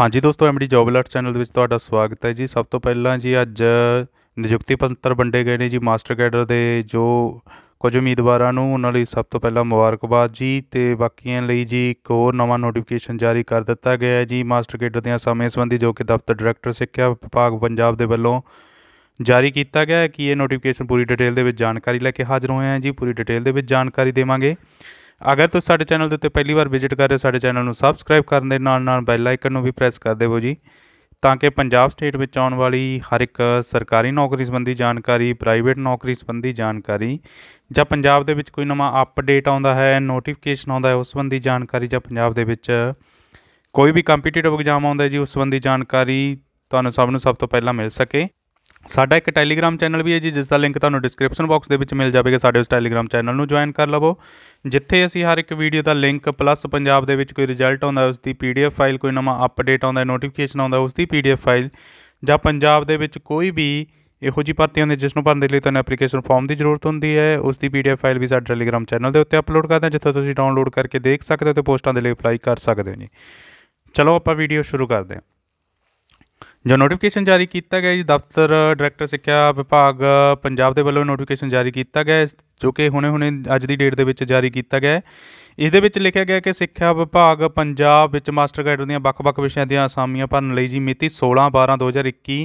ਹਾਂਜੀ ਦੋਸਤੋ MD job alert channel ਦੇ ਵਿੱਚ ਤੁਹਾਡਾ ਸਵਾਗਤ ਹੈ ਜੀ ਸਭ ਤੋਂ ਪਹਿਲਾਂ ਜੀ ਅੱਜ ਨਿਯੁਕਤੀ ਪੰਤਰ ਵੰਡੇ ਗਏ ਨੇ ਜੀ ਮਾਸਟਰ ਕੈਡਰ ਦੇ ਜੋ ਕੁਝ ਉਮੀਦਵਾਰਾਂ ਨੂੰ ਉਹਨਾਂ ਲਈ ਸਭ ਤੋਂ ਪਹਿਲਾਂ ਮੁਬਾਰਕਬਾਦ ਜੀ ਤੇ ਬਾਕੀਆਂ ਲਈ ਜੀ ਇੱਕ ਹੋਰ ਨਵਾਂ ਨੋਟੀਫਿਕੇਸ਼ਨ ਜਾਰੀ ਕਰ ਦਿੱਤਾ ਗਿਆ ਹੈ ਜੀ ਮਾਸਟਰ ਕੈਡਰ ਦੇ ਸਮੇਂ ਸੰਬੰਧੀ ਜੋ ਕਿ ਦਫ਼ਤਰ ਡਾਇਰੈਕਟਰ ਸਿੱਖਿਆ ਵਿਭਾਗ ਪੰਜਾਬ ਦੇ ਵੱਲੋਂ ਜਾਰੀ ਕੀਤਾ ਗਿਆ ਹੈ ਕਿ ਇਹ ਨੋਟੀਫਿਕੇਸ਼ਨ ਪੂਰੀ ਡਿਟੇਲ ਦੇ ਵਿੱਚ ਜਾਣਕਾਰੀ ਲੈ ਕੇ ਹਾਜ਼ਰ ਹੋਏ ਹਾਂ ਜੀ ਪੂਰੀ ਡਿਟੇਲ ਦੇ ਵਿੱਚ ਜਾਣਕਾਰੀ ਦੇਵਾਂਗੇ ਅਗਰ ਤੁਸੀਂ ਸਾਡੇ ਚੈਨਲ ਦੇ ਉੱਤੇ ਪਹਿਲੀ ਵਾਰ ਵਿਜ਼ਿਟ ਕਰ ਰਹੇ ਹੋ ਸਾਡੇ ਚੈਨਲ ਨੂੰ ਸਬਸਕ੍ਰਾਈਬ ਕਰਨ ਦੇ ਨਾਲ ਨਾਲ ਬੈਲ ਆਈਕਨ ਨੂੰ ਵੀ ਪ੍ਰੈਸ ਕਰ ਦੇਵੋ ਜੀ ਤਾਂ ਕਿ ਪੰਜਾਬ ਸਟੇਟ ਵਿੱਚ ਆਉਣ ਵਾਲੀ ਹਰ ਇੱਕ ਸਰਕਾਰੀ ਨੌਕਰੀ ਸੰਬੰਧੀ ਜਾਣਕਾਰੀ ਪ੍ਰਾਈਵੇਟ ਨੌਕਰੀ ਸੰਬੰਧੀ ਜਾਣਕਾਰੀ ਜਾਂ ਪੰਜਾਬ ਦੇ ਵਿੱਚ ਕੋਈ ਨਵਾਂ ਅਪਡੇਟ ਆਉਂਦਾ ਹੈ ਨੋਟੀਫਿਕੇਸ਼ਨ ਆਉਂਦਾ ਹੈ ਉਸ ਸੰਬੰਧੀ ਜਾਣਕਾਰੀ ਜਾਂ ਪੰਜਾਬ ਦੇ ਵਿੱਚ ਕੋਈ ਵੀ ਕੰਪੀਟੀਟਿਵ ਐਗਜ਼ਾਮ ਆਉਂਦਾ ਜੀ ਉਸ ਸੰਬੰਧੀ ਜਾਣਕਾਰੀ ਤੁਹਾਨੂੰ ਸਭ ਨੂੰ ਸਭ ਤੋਂ ਪਹਿਲਾਂ ਮਿਲ ਸਕੇ ਸਾਡਾ ਇੱਕ ਟੈਲੀਗ੍ਰam ਚੈਨਲ ਵੀ ਹੈ ਜੀ ਜਿਸ ਦਾ ਲਿੰਕ ਤੁਹਾਨੂੰ ਡਿਸਕ੍ਰਿਪਸ਼ਨ ਬਾਕਸ ਦੇ ਵਿੱਚ ਮਿਲ ਜਾਵੇਗਾ ਸਾਡੇ ਉਸ ਟੈਲੀਗ੍ਰam ਚੈਨਲ ਨੂੰ ਜੁਆਇਨ ਕਰ ਲਵੋ ਜਿੱਥੇ ਅਸੀਂ ਹਰ ਇੱਕ ਵੀਡੀਓ ਦਾ ਲਿੰਕ ਪਲੱਸ ਪੰਜਾਬ ਦੇ ਵਿੱਚ ਕੋਈ ਰਿਜ਼ਲਟ ਆਉਂਦਾ ਉਸ ਦੀ ਪੀਡੀਐਫ ਫਾਈਲ ਕੋਈ ਨਵਾਂ ਅਪਡੇਟ ਆਉਂਦਾ ਨੋਟੀਫਿਕੇਸ਼ਨ ਆਉਂਦਾ ਉਸ ਦੀ ਪੀਡੀਐਫ ਫਾਈਲ ਜਾਂ ਪੰਜਾਬ ਦੇ ਵਿੱਚ ਕੋਈ ਵੀ ਇਹੋ ਜੀ ਭਰਤੀ ਹੁੰਦੀ ਜਿਸ ਨੂੰ ਭਰਨ ਦੇ ਲਈ ਤੁਹਾਨੂੰ ਐਪਲੀਕੇਸ਼ਨ ਫਾਰਮ ਦੀ ਜ਼ਰੂਰਤ ਹੁੰਦੀ ਹੈ ਉਸ ਦੀ ਪੀਡੀਐਫ ਫਾਈਲ ਵੀ ਸਾਡੇ ਟੈਲੀਗ੍ਰam ਚੈਨਲ ਦੇ ਉੱਤੇ ਅਪਲੋਡ ਕਰਦੇ ਹਾਂ ਜਿੱਥੇ ਤੁਸੀਂ ਡਾਊਨਲੋਡ ਕਰਕੇ ਦੇਖ ਸਕਦੇ ਹੋ ਤੇ ਪੋਸਟਾਂ ਦੇ ਲਈ ਅਪਲਾਈ ਕਰ ਸਕਦੇ ਹੋ ਜੀ ਚਲੋ ਆਪਾਂ ਵੀਡੀਓ ਸ਼ੁਰੂ ਕਰਦੇ ਹਾਂ ਜੋ ਨੋਟੀਫਿਕੇਸ਼ਨ ਜਾਰੀ ਕੀਤਾ ਗਿਆ ਜੀ ਦਫ਼ਤਰ ਡਾਇਰੈਕਟਰ ਸਿੱਖਿਆ ਵਿਭਾਗ ਪੰਜਾਬ ਦੇ ਵੱਲੋਂ ਨੋਟੀਫਿਕੇਸ਼ਨ ਜਾਰੀ ਕੀਤਾ ਗਿਆ ਜੋ ਕਿ ਹੁਣੇ-ਹੁਣੇ ਅੱਜ ਦੀ ਡੇਟ ਦੇ ਵਿੱਚ ਜਾਰੀ ਕੀਤਾ ਗਿਆ ਹੈ ਇਸ ਦੇ ਵਿੱਚ ਲਿਖਿਆ ਗਿਆ ਕਿ ਸਿੱਖਿਆ ਵਿਭਾਗ ਪੰਜਾਬ ਵਿੱਚ ਮਾਸਟਰ ਗਾਈਡਰ ਦੀਆਂ ਵੱਖ-ਵੱਖ ਵਿਸ਼ਿਆਂ ਦੀਆਂ ਅਸਾਮੀਆਂ ਭਰਨ ਲਈ ਜੀ ਮਿਤੀ 16/12/2021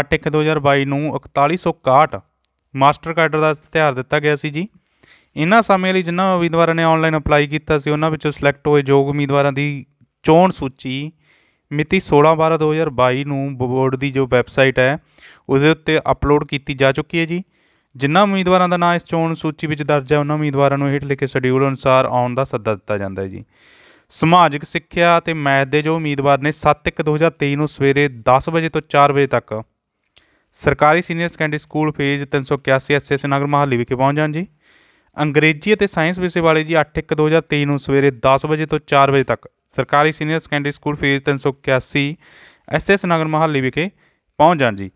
8/1/2022 ਨੂੰ 4161 ਮਾਸਟਰ ਗਾਈਡਰ ਦਾ ਇਸ਼ਤਿਹਾਰ ਦਿੱਤਾ ਗਿਆ ਸੀ ਜੀ ਇਹਨਾਂ ਸਮੇਂ ਲਈ ਜਿਨ੍ਹਾਂ ਉਮੀਦਵਾਰਾਂ ਨੇ ਆਨਲਾਈਨ ਅਪਲਾਈ ਕੀਤਾ ਸੀ ਉਹਨਾਂ ਵਿੱਚੋਂ ਸਿਲੈਕਟ ਹੋਏ ਯੋਗ ਉਮੀਦਵਾਰਾਂ ਦੀ ਚੋਣ ਸੂਚੀ ਮਿਤੀ 16/12/2022 ਨੂੰ ਬੋਰਡ ਦੀ ਜੋ ਵੈਬਸਾਈਟ ਹੈ ਉਹਦੇ ਉੱਤੇ ਅਪਲੋਡ ਕੀਤੀ ਜਾ ਚੁੱਕੀ ਹੈ ਜੀ ਜਿਨ੍ਹਾਂ ਉਮੀਦਵਾਰਾਂ ਦਾ ਨਾਮ ਇਸ ਚੋਣ ਸੂਚੀ ਵਿੱਚ ਦਰਜ ਹੈ ਉਹਨਾਂ ਉਮੀਦਵਾਰਾਂ ਨੂੰ ਹੇਠ ਲਿਖੇ ਸ਼ਡਿਊਲ ਅਨੁਸਾਰ ਆਉਣ ਦਾ ਸੱਦਾ ਦਿੱਤਾ ਜਾਂਦਾ ਹੈ ਜੀ ਸਮਾਜਿਕ ਸਿੱਖਿਆ ਤੇ ਮੈਥ ਦੇ ਜੋ ਉਮੀਦਵਾਰ ਨੇ 7/1/2023 ਨੂੰ ਸਵੇਰੇ 10 ਵਜੇ ਤੋਂ 4 ਵਜੇ ਤੱਕ ਸਰਕਾਰੀ senior secondary school phase 381 S S Nagar Mohali ਵਿਖੇ ਪਹੁੰਚ ਜਾਣ ਜੀ ਅੰਗਰੇਜ਼ੀ ਅਤੇ ਸਾਇੰਸ ਵਿਸ਼ੇ ਵਾਲੇ ਜੀ 8/1/2023 ਨੂੰ ਸਵੇਰੇ 10 ਵਜੇ ਤੋਂ 4 ਵਜੇ ਤੱਕ ਸਰਕਾਰੀ senior secondary school phase 381 S S Nagar Mohali ਵਿਖੇ ਪਹੁੰਚ ਜਾਣ ਜੀ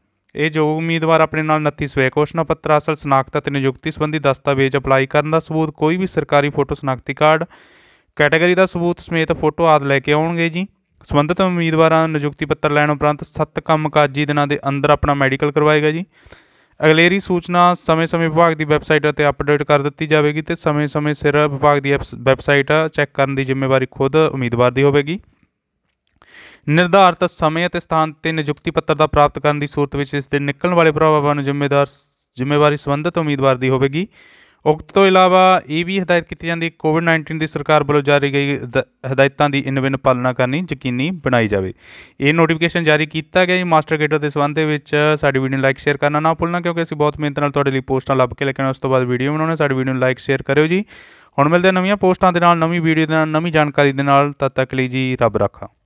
ਇਹ ਜੋ ਉਮੀਦਵਾਰ ਆਪਣੇ ਨਾਲ 29 ਸਵੇ ਘੋਸ਼ਣਾ ਪੱਤਰ ਅਸਲ ਸਨਾਖਤ ਅਤੇ ਨਿਯੁਕਤੀ ਸੰਬੰਧੀ ਦਸਤਾਵੇਜ਼ ਅਪਲਾਈ ਕਰਨ ਦਾ ਸਬੂਤ ਕੋਈ ਵੀ ਸਰਕਾਰੀ ਫੋਟੋ ਸਨਾਖਤੀ ਕਾਰਡ ਕੈਟਾਗਰੀ ਦਾ ਸਬੂਤ ਸਮੇਤ ਫੋਟੋ ਆਦ ਲੈ ਕੇ ਆਉਣਗੇ ਜੀ ਸੰਬੰਧਤ ਉਮੀਦਵਾਰਾਂ ਨਿਯੁਕਤੀ ਪੱਤਰ ਲੈਣ ਉਪਰੰਤ 7 ਕੰਮਕਾਜੀ ਦਿਨਾਂ ਦੇ ਅੰਦਰ ਆਪਣਾ ਮੈਡੀਕਲ ਕਰਵਾਏਗਾ ਜੀ ਅਗਲੇਰੀ ਸੂਚਨਾ ਸਮੇਂ-ਸਮੇਂ ਵਿਭਾਗ ਦੀ ਵੈਬਸਾਈਟ ਤੇ ਅਪਡੇਟ ਕਰ ਦਿੱਤੀ ਜਾਵੇਗੀ ਤੇ ਸਮੇਂ-ਸਮੇਂ ਸਿਰ ਵਿਭਾਗ ਦੀ ਵੈਬਸਾਈਟ ਚੈੱਕ ਕਰਨ ਦੀ ਜ਼ਿੰਮੇਵਾਰੀ ਖੁਦ ਉਮੀਦਵਾਰ ਦੀ ਹੋਵੇਗੀ ਨਿਰਧਾਰਤ ਸਮੇਂ ਅਤੇ ਸਥਾਨ ਤੇ ਨਿਯੁਕਤੀ ਪੱਤਰ ਦਾ ਪ੍ਰਾਪਤ ਕਰਨ ਦੀ ਸੂਰਤ ਵਿੱਚ ਇਸ ਦੇ ਨਿਕਲਣ ਵਾਲੇ ਪ੍ਰਭਾਵਾਂ ਨੂੰ ਜ਼ਿੰਮੇਵਾਰ ਜ਼ਿੰਮੇਵਾਰੀ ਸੰਬੰਧਤ ਉਮੀਦਵਾਰ ਦੀ ਹੋਵੇਗੀ ਉਕਤ ਤੋਂ ਇਲਾਵਾ ਇਹ ਵੀ ਹਦਾਇਤ ਕੀਤੀ ਜਾਂਦੀ ਹੈ ਕੋਵਿਡ-19 ਦੀ ਸਰਕਾਰ ਵੱਲੋਂ ਜਾਰੀ ਗਈ ਹਦਾਇਤਾਂ ਦੀ ਇਨਵਿਨ ਪਾਲਣਾ ਕਰਨੀ ਯਕੀਨੀ ਬਣਾਈ ਜਾਵੇ ਇਹ ਨੋਟੀਫਿਕੇਸ਼ਨ ਜਾਰੀ ਕੀਤਾ ਗਿਆ ਹੈ ਮਾਸਟਰ ਗੇਟਰ ਦੇ ਸਬੰਧ ਦੇ ਵਿੱਚ ਸਾਡੀ ਵੀਡੀਓ ਨੂੰ ਲਾਈਕ ਸ਼ੇਅਰ ਕਰਨਾ ਨਾ ਭੁੱਲਣਾ ਕਿਉਂਕਿ ਅਸੀਂ ਬਹੁਤ ਮਿਹਨਤ ਨਾਲ ਤੁਹਾਡੇ ਲਈ ਪੋਸਟਾਂ ਲੱਭ ਕੇ ਲੈ ਕੇ ਉਸ ਤੋਂ ਬਾਅਦ ਵੀਡੀਓ ਬਣਾਉਣਾ ਸਾਡੀ ਵੀਡੀਓ ਨੂੰ ਲਾਈਕ ਸ਼ੇਅਰ ਕਰਿਓ ਜੀ ਹੁਣ ਮਿਲਦੇ ਨਵੀਆਂ ਪੋਸਟਾਂ ਦੇ ਨਾਲ ਨਵੀਂ ਵੀਡੀਓ ਦੇ ਨਾਲ ਨਵੀਂ ਜਾਣਕਾਰੀ ਦੇ ਨਾਲ ਤਦ ਤੱਕ ਲਈ ਜੀ ਰੱਬ ਰੱਖਾ